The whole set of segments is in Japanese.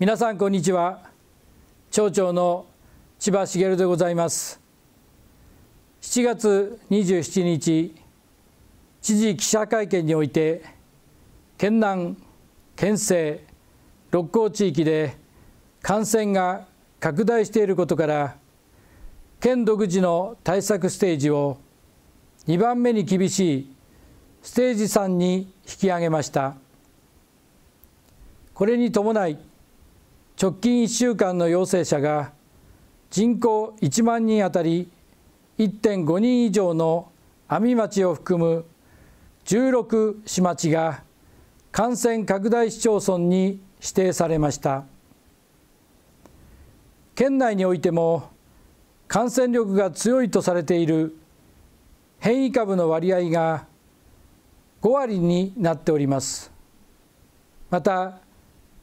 皆さんこんにちは町長の千葉茂でございます7月27日知事記者会見において県南県西六甲地域で感染が拡大していることから県独自の対策ステージを2番目に厳しいステージ3に引き上げましたこれに伴い直近1週間の陽性者が人口1万人当たり1.5人以上の阿見町を含む16市町が感染拡大市町村に指定されました県内においても感染力が強いとされている変異株の割合が5割になっておりますまた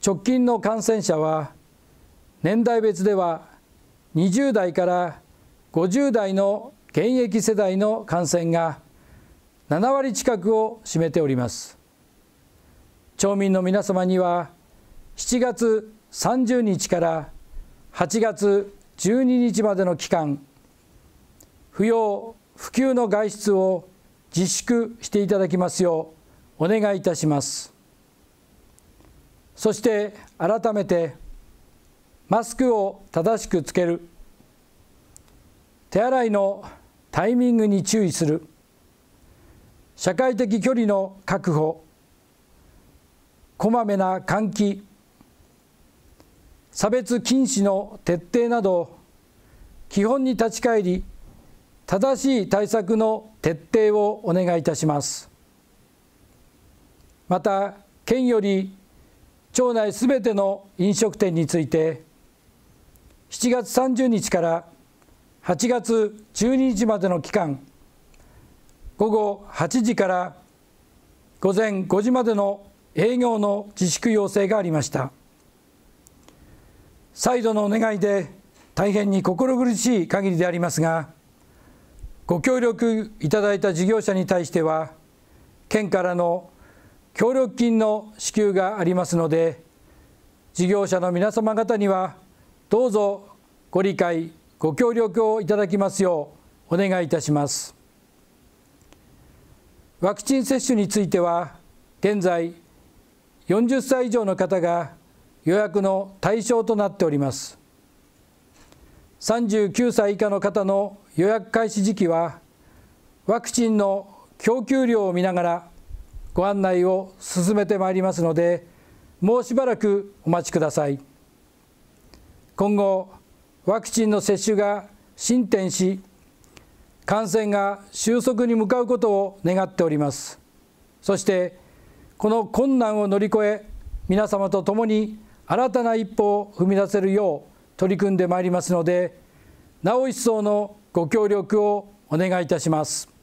直近の感染者は年代別では20代から50代の現役世代の感染が7割近くを占めております町民の皆様には7月30日から8月12日までの期間不要不急の外出を自粛していただきますようお願いいたしますそして改めてマスクを正しくつける手洗いのタイミングに注意する社会的距離の確保こまめな換気差別禁止の徹底など基本に立ち返り正しい対策の徹底をお願いいたしますまた県より町内すべての飲食店について7月30日から8月12日までの期間午後8時から午前5時までの営業の自粛要請がありました再度のお願いで大変に心苦しい限りでありますがご協力いただいた事業者に対しては県からの協力金の支給がありますので事業者の皆様方にはどうぞご理解ご協力をいただきますようお願いいたしますワクチン接種については現在40歳以上の方が予約の対象となっております39歳以下の方の予約開始時期はワクチンの供給量を見ながらご案内を進めてまいりますのでもうしばらくお待ちください。今後ワクチンの接種が進展し感染が収束に向かうことを願っておりますそしてこの困難を乗り越え皆様と共に新たな一歩を踏み出せるよう取り組んでまいりますのでなお一層のご協力をお願いいたします。